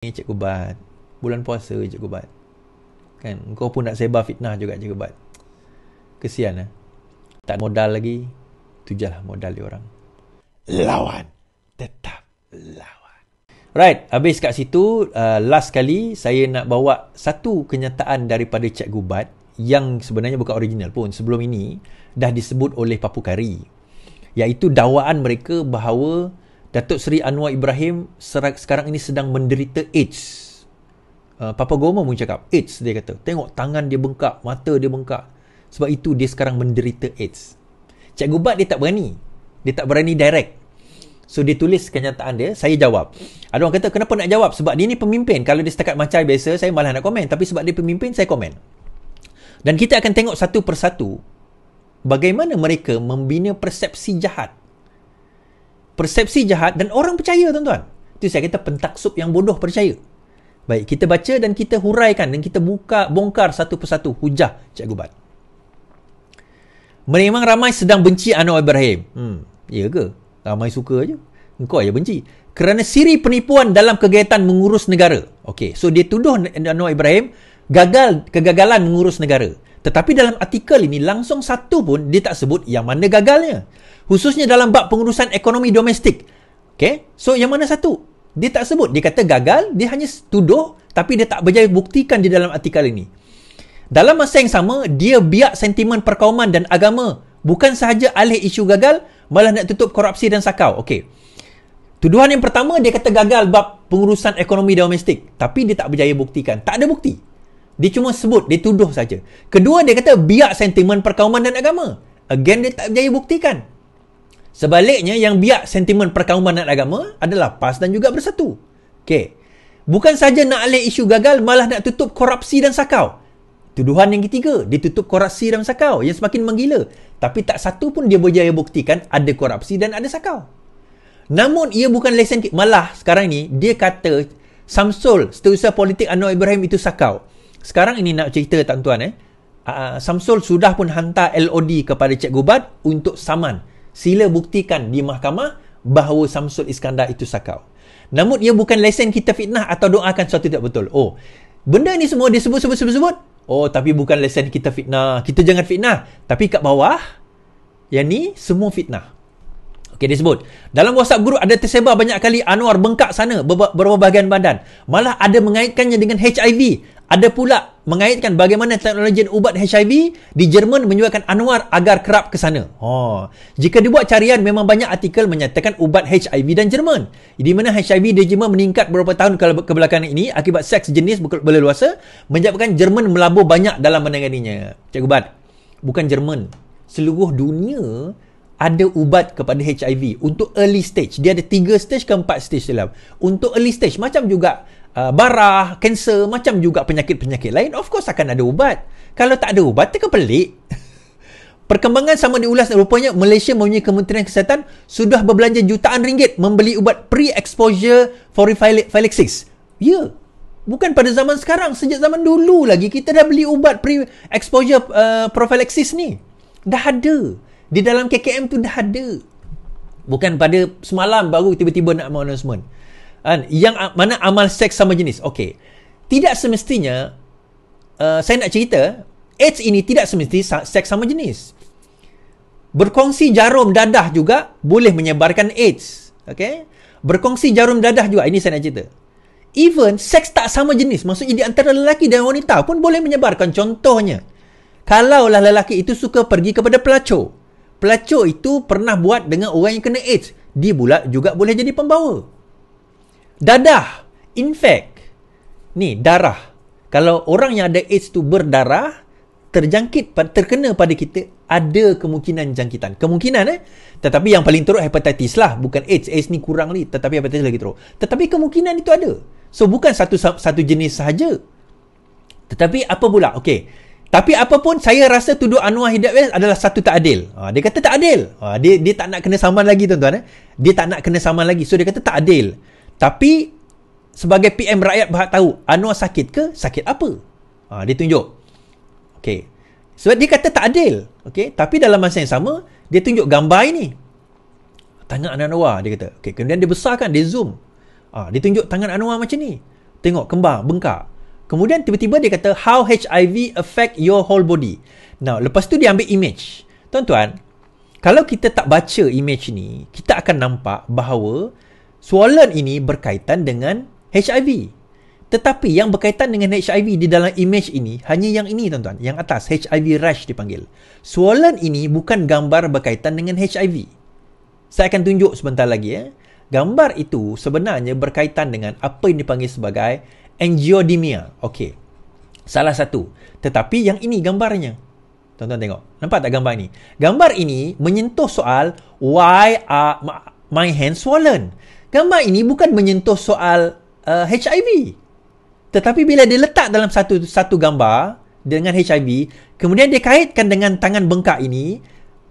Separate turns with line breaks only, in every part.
Cikgu Bat Bulan puasa Cikgu Bat Kan Kau pun nak sebar fitnah juga Cikgu Bat Kesian lah eh? Tak modal lagi tu je lah modal dia orang Lawan Tetap Lawan Right Habis kat situ uh, Last kali Saya nak bawa Satu kenyataan Daripada Cikgu Bat Yang sebenarnya bukan original pun Sebelum ini Dah disebut oleh Papukari, Kari Iaitu dawaan mereka bahawa Datuk Seri Anwar Ibrahim sekarang ini sedang menderita AIDS. Uh, Papa Goma pun cakap, AIDS dia kata. Tengok tangan dia bengkak, mata dia bengkak. Sebab itu dia sekarang menderita AIDS. Cikgu Gubat dia tak berani. Dia tak berani direct. So dia tulis kenyataan dia, saya jawab. Ada orang kata kenapa nak jawab? Sebab dia ni pemimpin. Kalau dia setakat macam biasa, saya malah nak komen. Tapi sebab dia pemimpin, saya komen. Dan kita akan tengok satu persatu bagaimana mereka membina persepsi jahat persepsi jahat dan orang percaya tuan-tuan. Itu saya kata pentaksub yang bodoh percaya. Baik, kita baca dan kita huraikan dan kita buka bongkar satu persatu hujah Cikgu Bat. Memang ramai sedang benci Anwar Ibrahim. Hmm, ya ke? Ramai suka aja. Engkau aja benci. Kerana siri penipuan dalam kegiatan mengurus negara. Okey, so dia tuduh Anwar Ibrahim gagal kegagalan mengurus negara. Tetapi dalam artikel ini langsung satu pun dia tak sebut yang mana gagalnya. Khususnya dalam bab pengurusan ekonomi domestik. Okay? So yang mana satu? Dia tak sebut. Dia kata gagal, dia hanya tuduh tapi dia tak berjaya buktikan di dalam artikel ini. Dalam masa yang sama, dia biak sentimen perkauman dan agama. Bukan sahaja alih isu gagal, malah nak tutup korupsi dan sakau. Okay. Tuduhan yang pertama, dia kata gagal bab pengurusan ekonomi domestik. Tapi dia tak berjaya buktikan. Tak ada bukti. Dia cuma sebut, dia tuduh saja. Kedua, dia kata biak sentimen perkauman dan agama. Again, dia tak berjaya buktikan. Sebaliknya, yang biak sentimen perkauman dan agama adalah PAS dan juga bersatu. Okay, Bukan saja nak alih isu gagal, malah nak tutup korupsi dan sakau. Tuduhan yang ketiga, dia tutup korupsi dan sakau yang semakin menggila. Tapi tak satu pun dia berjaya buktikan ada korupsi dan ada sakau. Namun, ia bukan lesen. Malah sekarang ni, dia kata Samsul, setiausaha politik Anwar Ibrahim itu sakau. Sekarang ini nak cerita tuan-tuan eh. Uh, Samsul sudah pun hantar LOD kepada Cikgu gubat untuk saman. Sila buktikan di mahkamah bahawa Samsul Iskandar itu sakau. Namun ia bukan lesen kita fitnah atau doakan sesuatu tidak betul. Oh, benda ni semua dia sebut sebut sebut sebut Oh, tapi bukan lesen kita fitnah. Kita jangan fitnah. Tapi kat bawah, yang ni semua fitnah. okay dia sebut. Dalam WhatsApp guru ada tersebar banyak kali Anwar bengkak sana beberapa bahagian badan. Malah ada mengaitkannya dengan HIV. Ada pula mengaitkan bagaimana teknologi ubat HIV di Jerman menyuarakan Anwar agar kerap ke sana. Oh, jika dibuat carian memang banyak artikel menyatakan ubat HIV dan Jerman. Di mana HIV di Jerman meningkat beberapa tahun ke belakang ini akibat seks jenis berleluasa menyebabkan Jerman melabur banyak dalam menanganinya. Cik Ubat, bukan Jerman. Seluruh dunia ada ubat kepada HIV untuk early stage. Dia ada 3 stage ke 4 stage dalam. Untuk early stage macam juga Ah, barah, kanser, macam juga penyakit-penyakit lain, of course akan ada ubat. Kalau tak ada ubat, tak pelik. Perkembangan sama diulas rupanya Malaysia mempunyai Kementerian Kesihatan sudah berbelanja jutaan ringgit membeli ubat pre-exposure for phylaxis. Ya, yeah. bukan pada zaman sekarang, sejak zaman dulu lagi kita dah beli ubat pre-exposure uh, prophylaxis ni. Dah ada. Di dalam KKM tu dah ada. Bukan pada semalam baru tiba-tiba nak announcement kan yang mana amal seks sama jenis okey tidak semestinya uh, saya nak cerita AIDS ini tidak semestinya seks sama jenis berkongsi jarum dadah juga boleh menyebarkan AIDS okey berkongsi jarum dadah juga ini saya nak cerita even seks tak sama jenis maksudnya di antara lelaki dan wanita pun boleh menyebarkan contohnya kalaulah lelaki itu suka pergi kepada pelacur pelacur itu pernah buat dengan orang yang kena AIDS dia pula juga boleh jadi pembawa Dadah. In fact, ni darah. Kalau orang yang ada AIDS tu berdarah, terjangkit, terkena pada kita, ada kemungkinan jangkitan. Kemungkinan eh. Tetapi yang paling teruk hepatitis lah. Bukan AIDS. AIDS ni kurang ni. Tetapi hepatitis lagi teruk. Tetapi kemungkinan itu ada. So, bukan satu satu jenis sahaja. Tetapi apa pula? Okay. Tapi apapun, saya rasa tuduh Anwar Hidayat adalah satu tak adil. Ah, dia kata tak adil. Ah, dia, dia tak nak kena saman lagi tuan-tuan. Eh? Dia tak nak kena saman lagi. So, dia kata tak adil. Tapi sebagai PM rakyat berhak tahu Anwar sakit ke sakit apa. Ha, dia tunjuk. Okey. Sebab dia kata tak adil. Okey. Tapi dalam masa yang sama dia tunjuk gambar ini. Tangan Anwar dia kata. Okey. Kemudian dia besarkan dia zoom. Ha, dia tunjuk tangan Anwar macam ni. Tengok kembar bengkak. Kemudian tiba-tiba dia kata how HIV affect your whole body. Now lepas tu dia ambil image. Tuan-tuan, kalau kita tak baca image ni, kita akan nampak bahawa soalan ini berkaitan dengan HIV. Tetapi yang berkaitan dengan HIV di dalam imej ini hanya yang ini tuan-tuan, yang atas HIV rash dipanggil. Soalan ini bukan gambar berkaitan dengan HIV. Saya akan tunjuk sebentar lagi ya. Gambar itu sebenarnya berkaitan dengan apa yang dipanggil sebagai angiodemia. Okey. Salah satu. Tetapi yang ini gambarnya. Tuan-tuan tengok. Nampak tak gambar ini? Gambar ini menyentuh soal why are my hands swollen? gambar ini bukan menyentuh soal uh, HIV. Tetapi bila dia letak dalam satu satu gambar dengan HIV, kemudian dia kaitkan dengan tangan bengkak ini,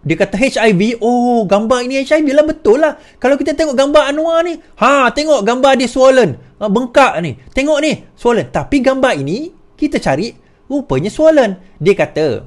dia kata HIV, oh gambar ini HIV lah betul lah. Kalau kita tengok gambar Anwar ni, ha tengok gambar dia swollen, ha, bengkak ni. Tengok ni, swollen. Tapi gambar ini, kita cari, rupanya swollen. Dia kata,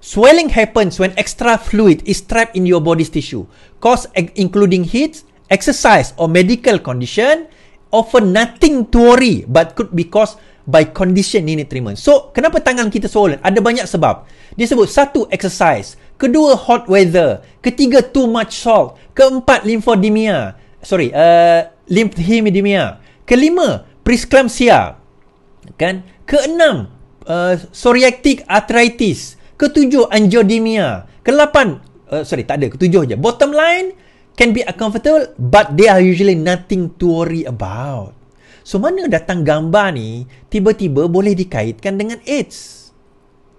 swelling happens when extra fluid is trapped in your body's tissue. Cause including heat, exercise or medical condition offer nothing to worry but could be caused by condition ini treatment. So, kenapa tangan kita swollen? Ada banyak sebab. Dia sebut satu exercise, kedua hot weather, ketiga too much salt, keempat lymphedema. Sorry, uh, lymphedema. Kelima, preeclampsia. Kan? Keenam, uh, psoriatic arthritis. Ketujuh, angioedema. Kelapan, uh, sorry, tak ada, ketujuh je. Bottom line, can be uncomfortable but they are usually nothing to worry about. So mana datang gambar ni tiba-tiba boleh dikaitkan dengan AIDS?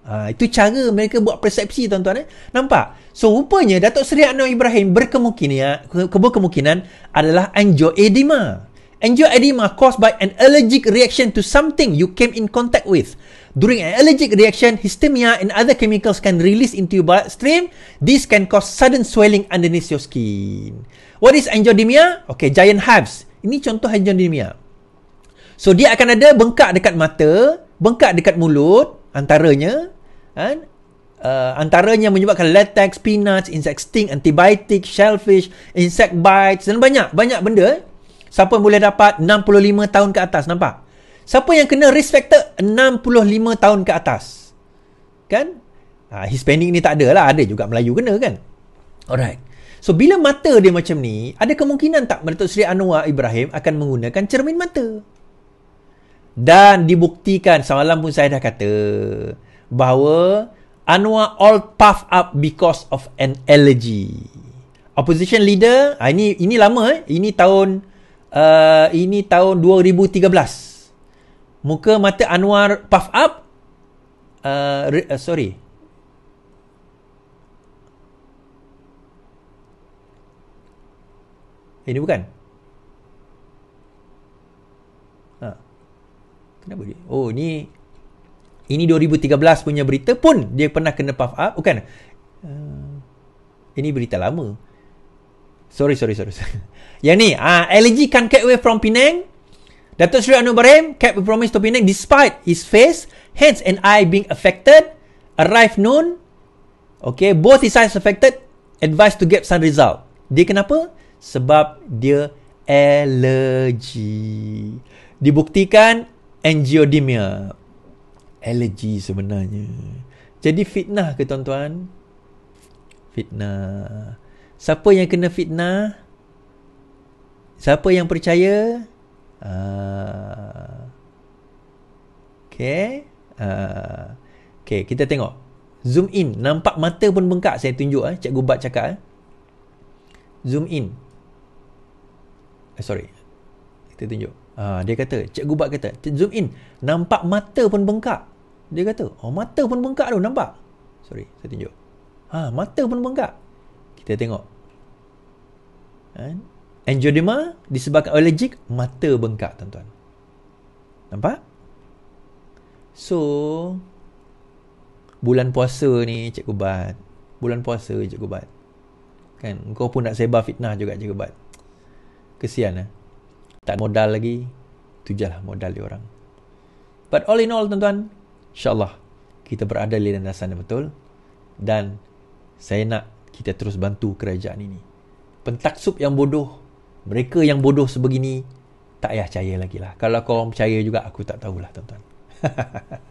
Ha, itu cara mereka buat persepsi tuan-tuan eh. Nampak? So rupanya Datuk Seri Anwar Ibrahim berkemungkinan kemungkinan adalah angioedema. Angioedema caused by an allergic reaction to something you came in contact with. During an allergic reaction, histamia and other chemicals can release into your bloodstream. This can cause sudden swelling underneath your skin. What is angioedema? Okay, giant hives. Ini contoh angioedema. So, dia akan ada bengkak dekat mata, bengkak dekat mulut, antaranya. Kan? Uh, antaranya menyebabkan latex, peanuts, insect sting, antibiotic, shellfish, insect bites dan banyak. Banyak benda. Eh. Siapa boleh dapat 65 tahun ke atas, nampak? Siapa yang kena risk factor 65 tahun ke atas Kan ha, Hispanic ni tak ada lah Ada juga Melayu kena kan Alright So bila mata dia macam ni Ada kemungkinan tak Datuk Seri Anwar Ibrahim Akan menggunakan cermin mata Dan dibuktikan Semalam pun saya dah kata Bahawa Anwar all puff up because of an allergy. Opposition leader, ha, ini ini lama eh. Ini tahun uh, ini tahun 2013 muka mata Anwar puff up. Uh, uh, sorry. Ini bukan. Ha. Kenapa dia? Oh, ni ini 2013 punya berita pun dia pernah kena puff up, bukan? Uh, ini berita lama. Sorry, sorry, sorry. Yang ni, ah uh, LG kan can't get away from Penang. Dato Sri Anwar Ibrahim kept a promise to Penang despite his face, hands and eye being affected. Arrived noon. Okay, both his eyes affected. Advised to get some result. Dia kenapa? Sebab dia allergy. Dibuktikan angiodemia. Allergy sebenarnya. Jadi fitnah ke tuan-tuan? Fitnah. Siapa yang kena fitnah? Siapa yang percaya? Uh, okay. Uh, okay, kita tengok. Zoom in. Nampak mata pun bengkak saya tunjuk. Eh. Cikgu Bat cakap. Eh. Zoom in. Eh, sorry. Kita tunjuk. Uh, dia kata, Cikgu Bat kata, zoom in. Nampak mata pun bengkak. Dia kata, oh mata pun bengkak tu, nampak? Sorry, saya tunjuk. Ha, mata pun bengkak. Kita tengok. And, Angioedema disebabkan allergic mata bengkak tuan-tuan. Nampak? So bulan puasa ni cikgu bat. Bulan puasa cikgu bat. Kan Kau pun nak sebar fitnah juga cikgu bat. Kesian lah. Tak modal lagi. Tu jelah modal dia orang. But all in all tuan-tuan, Allah kita berada di landasan yang betul dan saya nak kita terus bantu kerajaan ini. Pentaksub yang bodoh mereka yang bodoh sebegini, tak payah percaya lagi lah. Kalau korang percaya juga, aku tak tahulah tuan-tuan.